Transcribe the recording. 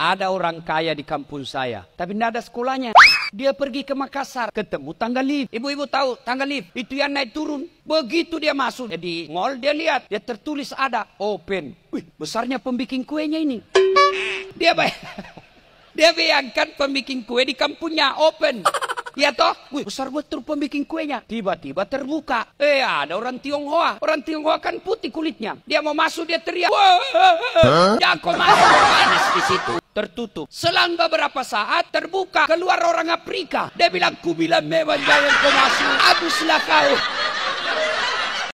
Ada orang kaya di kampung saya, tapi tidak ada sekolahnya. Dia pergi ke Makassar, ketemu tangga lift. Ibu-ibu tahu tangga lift, itu yang naik turun. Begitu dia masuk jadi mall, dia lihat, dia tertulis ada open. Wih, besarnya pembikin kuenya ini. Dia bayar. Dia bayangkan pembikin kue di kampungnya open. Ya toh, wih besar betul pembikin kuenya. Tiba-tiba terbuka. Eh ada orang Tionghoa. Orang Tionghoa kan putih kulitnya. Dia mau masuk dia teriak. Wah, huh? ya kok masuk di situ tertutup. Selang beberapa saat terbuka keluar orang Afrika. Dia bilang, kubilang mewah jangan kau masuk. Habislah kau.